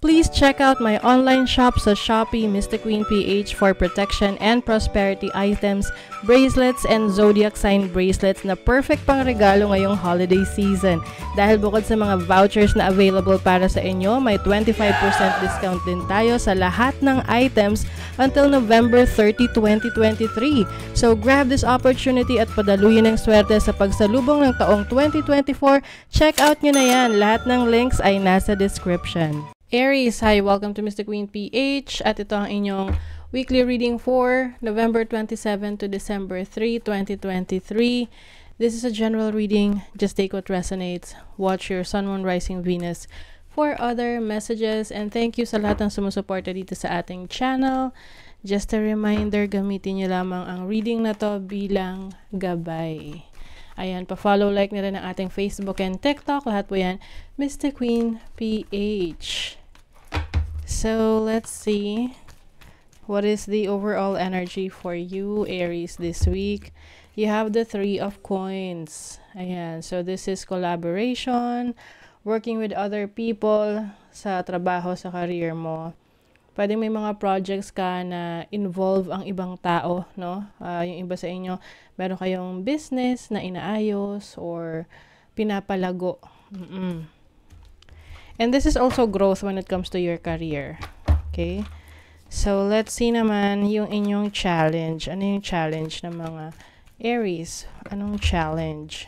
Please check out my online shop sa Shopee Mystic Queen PH for protection and prosperity items, bracelets, and zodiac sign bracelets na perfect pang regalo ngayong holiday season. Dahil bukod sa mga vouchers na available para sa inyo, may 25% discount din tayo sa lahat ng items until November 30, 2023. So grab this opportunity at padaluyin ng swerte sa pagsalubong ng taong 2024. Check out nyo na yan. Lahat ng links ay nasa description. Aries, hi! Welcome to Mr. Queen PH at ito ang inyong weekly reading for November 27 to December 3, 2023. This is a general reading. Just take what resonates. Watch your Sun, Moon, Rising, Venus for other messages. And thank you sa lahat ng sumusuporta dito sa ating channel. Just a reminder, gamitin niyo lamang ang reading na to bilang gabay. Ayan, pa-follow, like na rin ang ating Facebook and TikTok. Lahat po yan, Mr. Queen PH. So let's see what is the overall energy for you Aries this week. You have the 3 of coins. Ayan, so this is collaboration, working with other people sa trabaho, sa career mo. Pwede may mga projects ka na involve ang ibang tao, no? Uh, yung iba sa inyo, meron kayong business na inaayos or pinapalago. Mm-mm. And this is also growth when it comes to your career. Okay? So, let's see naman yung inyong challenge. Ano yung challenge ng mga Aries? Anong challenge?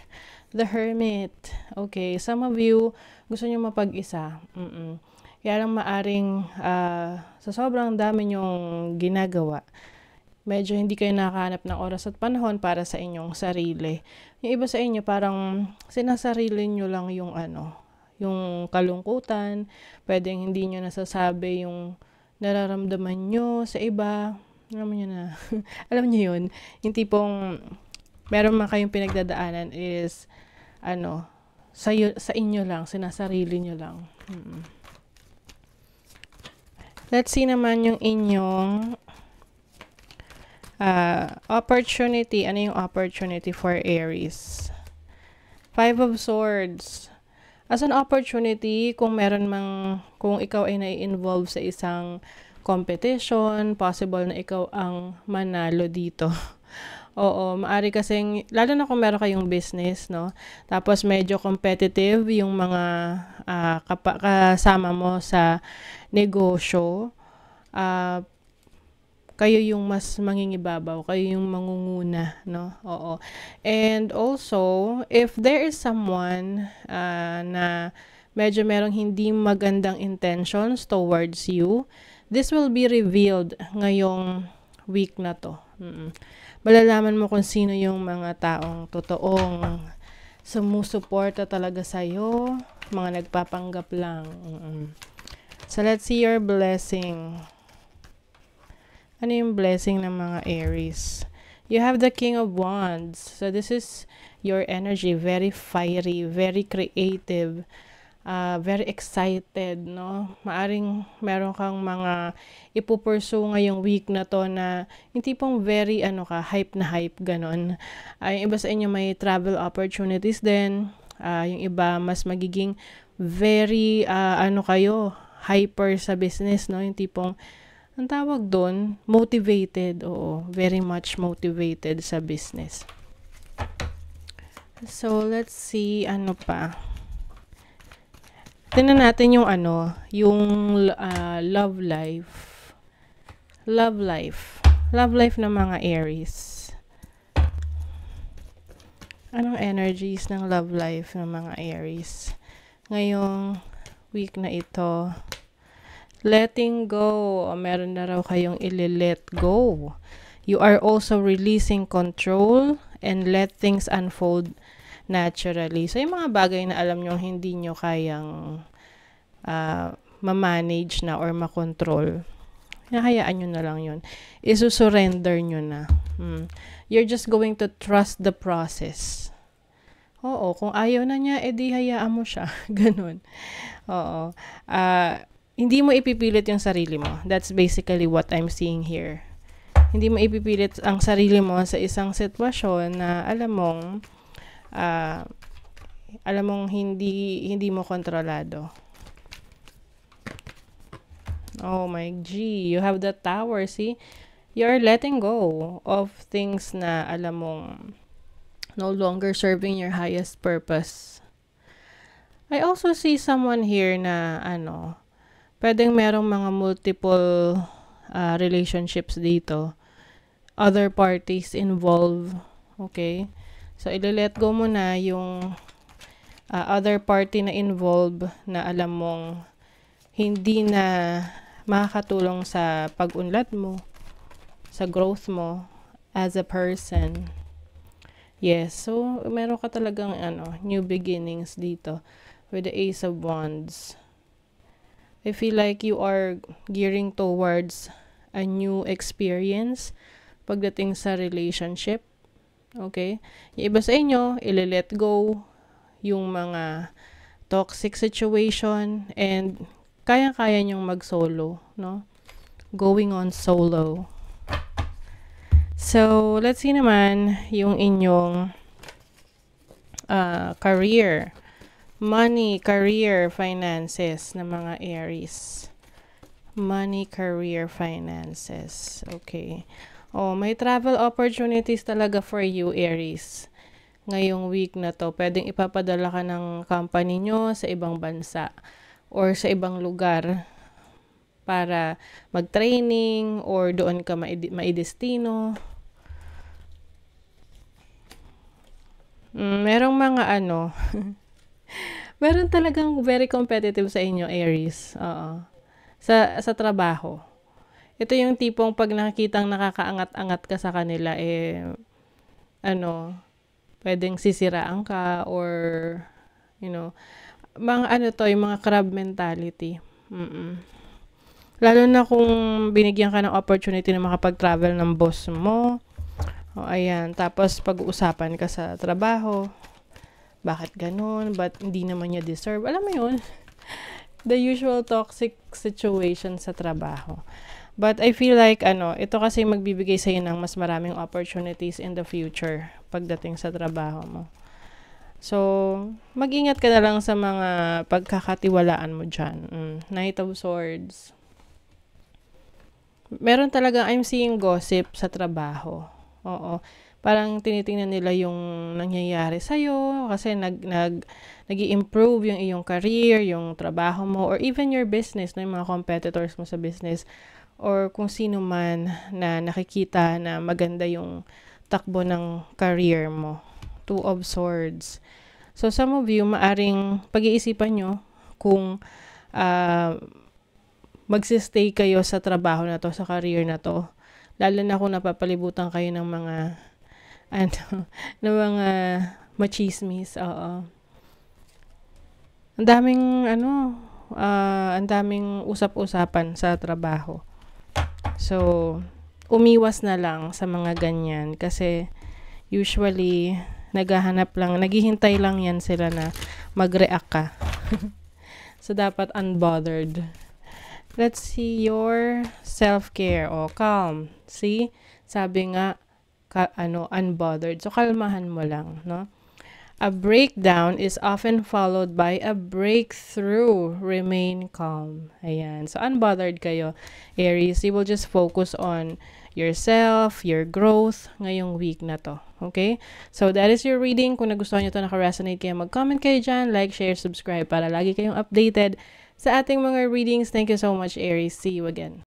The Hermit. Okay, some of you gusto nyo mapag-isa. Mm-mm. Kaya lang maaring uh, sa sobrang dami nyong ginagawa, medyo hindi kayo nakahanap ng oras at panahon para sa inyong sarili. Yung iba sa inyo, parang sinasarili nyo lang yung ano, yung kalungkutan, pwedeng hindi nyo nasasabi yung nararamdaman nyo sa iba. Alam nyo na. alam nyo yun. Yung tipong meron man kayong pinagdadaanan is ano, sa, sa inyo lang, sinasarili nyo lang. Hmm. Let's see naman yung inyong uh, opportunity. Ano yung opportunity for Aries? Five of Swords as an opportunity kung meron mang kung ikaw ay nai-involve sa isang competition, possible na ikaw ang manalo dito. Oo, maari kasi lalo na kung meron kayong business, no? Tapos medyo competitive yung mga uh, kasama mo sa negosyo. Uh, kayo yung mas mangingibabaw, kayo yung mangunguna, no? Oo. And also, if there is someone uh, na medyo merong hindi magandang intentions towards you, this will be revealed ngayong week na to. Mm-mm. Malalaman mo kung sino yung mga taong totoong sumusuporta talaga sa'yo, mga nagpapanggap lang. Mm-mm. So, let's see your blessing ano yung blessing ng mga Aries? You have the King of Wands. So this is your energy, very fiery, very creative, uh, very excited, no? Maaring meron kang mga ipupursue ngayong week na to na yung tipong very, ano ka, hype na hype, ganon. Ay, ah, iba sa inyo may travel opportunities din. Uh, yung iba, mas magiging very, uh, ano kayo, hyper sa business, no? Yung tipong ang tawag doon, motivated, oo, very much motivated sa business. So, let's see, ano pa. Tinan natin yung ano, yung uh, love life. Love life. Love life ng mga Aries. Anong energies ng love life ng mga Aries? Ngayong week na ito, Letting go. O, ah, meron na raw kayong ili-let go. You are also releasing control and let things unfold naturally. So, yung mga bagay na alam nyo hindi nyo kayang uh, ma-manage na or makontrol, nahayaan nyo na lang yun. Isusurrender nyo na. Hmm. You're just going to trust the process. Oo, kung ayaw na niya, edi hayaan mo siya. Ganun. Oo. Uh, hindi mo ipipilit yung sarili mo. That's basically what I'm seeing here. Hindi mo ipipilit ang sarili mo sa isang sitwasyon na alam mong uh, alam mong hindi hindi mo kontrolado. Oh my G, you have the tower, see? You're letting go of things na alam mong no longer serving your highest purpose. I also see someone here na ano, pwedeng merong mga multiple uh, relationships dito. Other parties involved. Okay? So, ililet go mo na yung uh, other party na involve na alam mong hindi na makakatulong sa pag-unlad mo, sa growth mo as a person. Yes, so meron ka talagang ano, new beginnings dito with the Ace of Wands. I feel like you are gearing towards a new experience pagdating sa relationship. Okay? Yung iba sa inyo, ile-let go yung mga toxic situation and kaya-kaya niyong mag-solo, no? Going on solo. So, let's see naman yung inyong uh, career money, career, finances ng mga Aries. Money, career, finances. Okay. Oh, may travel opportunities talaga for you, Aries. Ngayong week na to, pwedeng ipapadala ka ng company nyo sa ibang bansa or sa ibang lugar para mag-training or doon ka maidestino. Mm, merong mga ano, Meron talagang very competitive sa inyo, Aries. Oo. Sa, sa trabaho. Ito yung tipong pag nakikita nakikitang nakakaangat-angat ka sa kanila, eh, ano, pwedeng sisiraan ka or, you know, mga ano to, yung mga crab mentality. Mm-mm. Lalo na kung binigyan ka ng opportunity na makapag-travel ng boss mo. O, ayan. Tapos, pag-uusapan ka sa trabaho bakit ganun, but hindi naman niya deserve. Alam mo yun, the usual toxic situation sa trabaho. But I feel like, ano, ito kasi magbibigay sa'yo ng mas maraming opportunities in the future pagdating sa trabaho mo. So, mag-ingat ka na lang sa mga pagkakatiwalaan mo dyan. Mm, Knight of Swords. Meron talaga, I'm seeing gossip sa trabaho. Oo parang tinitingnan nila yung nangyayari sa iyo kasi nag nag nag-improve yung iyong career, yung trabaho mo or even your business, no, yung mga competitors mo sa business or kung sino man na nakikita na maganda yung takbo ng career mo. Two of Swords. So some of you maaring pag-iisipan nyo kung uh, magsistay kayo sa trabaho na to, sa career na to. Lalo na kung napapalibutan kayo ng mga ano, ng mga machismis, oo. Ang daming, ano, uh, ang daming usap-usapan sa trabaho. So, umiwas na lang sa mga ganyan kasi usually naghahanap lang, naghihintay lang yan sila na mag-react ka. so, dapat unbothered. Let's see your self-care. oh, calm. See? Sabi nga, ka, ano, unbothered. So, kalmahan mo lang, no? A breakdown is often followed by a breakthrough. Remain calm. Ayan. So, unbothered kayo, Aries. You will just focus on yourself, your growth ngayong week na to. Okay? So, that is your reading. Kung nagustuhan nyo to, naka-resonate kayo, mag-comment kayo dyan, like, share, subscribe para lagi kayong updated sa ating mga readings. Thank you so much, Aries. See you again.